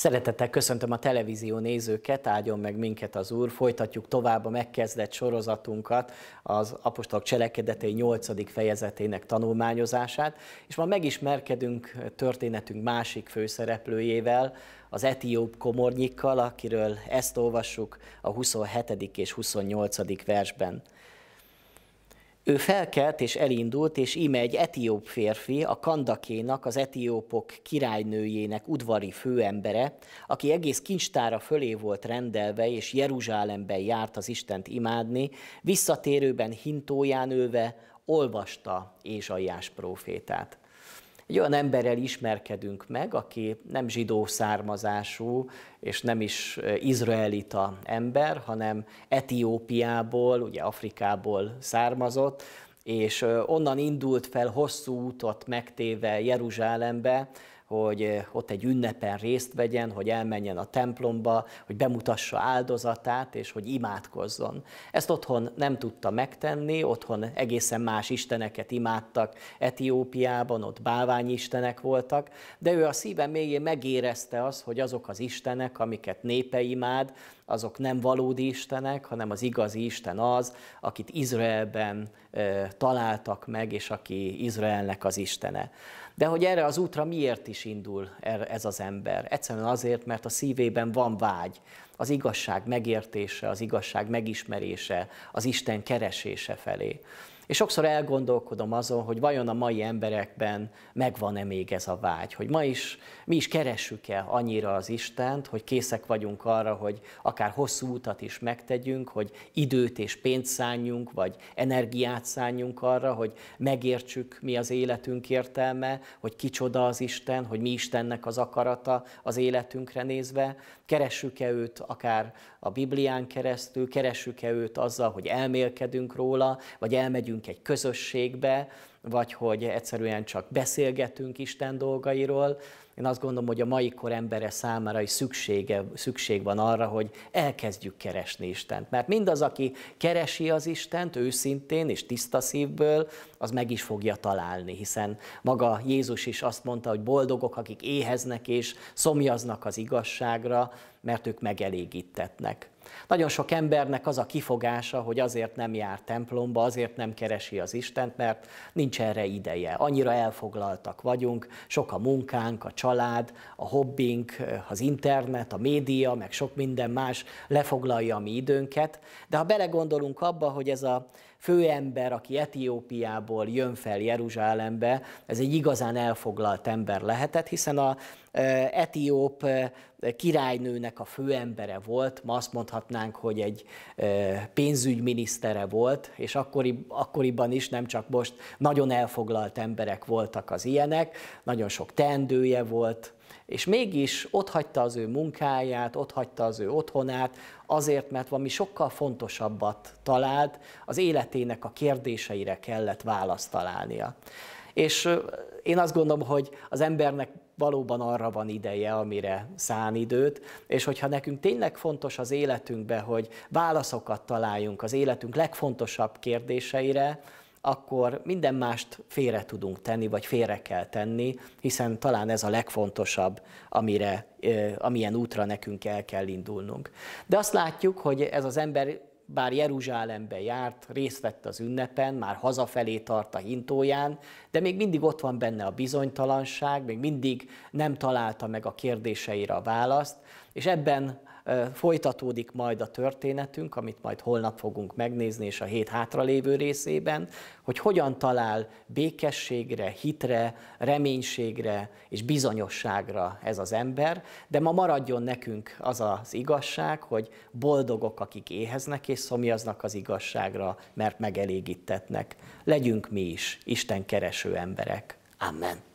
Szeretettel köszöntöm a televízió nézőket, áldjon meg minket az Úr. Folytatjuk tovább a megkezdett sorozatunkat, az Apostolok cselekedetei 8. fejezetének tanulmányozását, és ma megismerkedünk történetünk másik főszereplőjével, az etióp komornyikkal, akiről ezt olvassuk a 27. és 28. versben. Ő felkelt és elindult, és íme egy etióp férfi, a kandakénak, az etiópok királynőjének udvari főembere, aki egész kincstára fölé volt rendelve, és Jeruzsálemben járt az Istent imádni, visszatérőben hintóján ülve olvasta Ézsaiás prófétát egy olyan emberrel ismerkedünk meg, aki nem zsidó származású, és nem is eh, izraelita ember, hanem Etiópiából, ugye Afrikából származott, és eh, onnan indult fel hosszú útot megtéve Jeruzsálembe, hogy eh, ott egy ünnepen részt vegyen, hogy elmenjen a templomba, hogy bemutassa áldozatát, és hogy imádkozzon. Ezt otthon nem tudta megtenni, otthon egészen más isteneket imádtak, Etiópiában ott bálványistenek voltak, de ő a szíve mélyén megérezte azt, hogy azok az istenek, amiket népe imád, azok nem valódi istenek, hanem az igazi Isten az, akit Izraelben e, találtak meg, és aki Izraelnek az Istene de hogy erre az útra miért is indul er-, ez az ember? Egyszerűen azért, mert a szívében van vágy, az igazság megértése, az igazság megismerése, az Isten keresése felé. És sokszor elgondolkodom azon, hogy vajon a mai emberekben megvan-e még ez a vágy, hogy ma is, mi is keressük-e annyira az Istent, hogy készek vagyunk arra, hogy akár hosszú utat is megtegyünk, hogy időt és pénzt szálljunk, vagy energiát szálljunk arra, hogy megértsük, mi az életünk értelme, hogy kicsoda az Isten, hogy mi Istennek az akarata az életünkre nézve, keressük-e őt akár a Biblián keresztül, keressük-e őt azzal, hogy elmélkedünk róla, vagy elmegyünk egy közösségbe, vagy hogy egyszerűen csak beszélgetünk Isten dolgairól. Én azt gondolom, hogy a mai kor embere számára is szüksége, szükség van arra, hogy elkezdjük keresni Istent. Mert mindaz, aki keresi az Istent őszintén és tiszta szívből, az meg is fogja találni, hiszen maga Jézus is azt mondta, hogy boldogok, akik éheznek és szomjaznak az igazságra, mert ők megelégítetnek. Nagyon sok embernek az a kifogása, hogy azért nem jár templomba, azért nem keresi az Istent, mert nincs erre ideje. Annyira elfoglaltak vagyunk, sok a munkánk, a család, a hobbink, az internet, a média, meg sok minden más lefoglalja a mi időnket. De ha belegondolunk abba, hogy ez a főember, aki Etiópiából jön fel Jeruzsálembe, ez egy igazán elfoglalt ember lehetett, hiszen a etióp királynőnek a főembere volt, ma azt mondhatnánk, hogy egy pénzügyminisztere volt, és akkori, akkoriban is, nem csak most, nagyon elfoglalt emberek voltak az ilyenek, nagyon sok teendője volt, és mégis ott hagyta az ő munkáját, ott hagyta az ő otthonát, azért, mert valami sokkal fontosabbat talált, az életének a kérdéseire kellett választ találnia. És én azt gondolom, hogy az embernek valóban arra van ideje, amire szán időt, és hogyha nekünk tényleg fontos az életünkbe, hogy válaszokat találjunk az életünk legfontosabb kérdéseire, akkor minden mást félre tudunk tenni, vagy félre kell tenni, hiszen talán ez a legfontosabb, amire, amilyen útra nekünk el kell indulnunk. De azt látjuk, hogy ez az ember bár Jeruzsálembe járt, részt vett az ünnepen, már hazafelé tart a hintóján, de még mindig ott van benne a bizonytalanság, még mindig nem találta meg a kérdéseire a választ, és ebben folytatódik majd a történetünk, amit majd holnap fogunk megnézni, és a hét hátralévő részében, hogy hogyan talál békességre, hitre, reménységre és bizonyosságra ez az ember, de ma maradjon nekünk az az igazság, hogy boldogok, akik éheznek és szomjaznak az igazságra, mert megelégítetnek. Legyünk mi is Isten kereső emberek. Amen.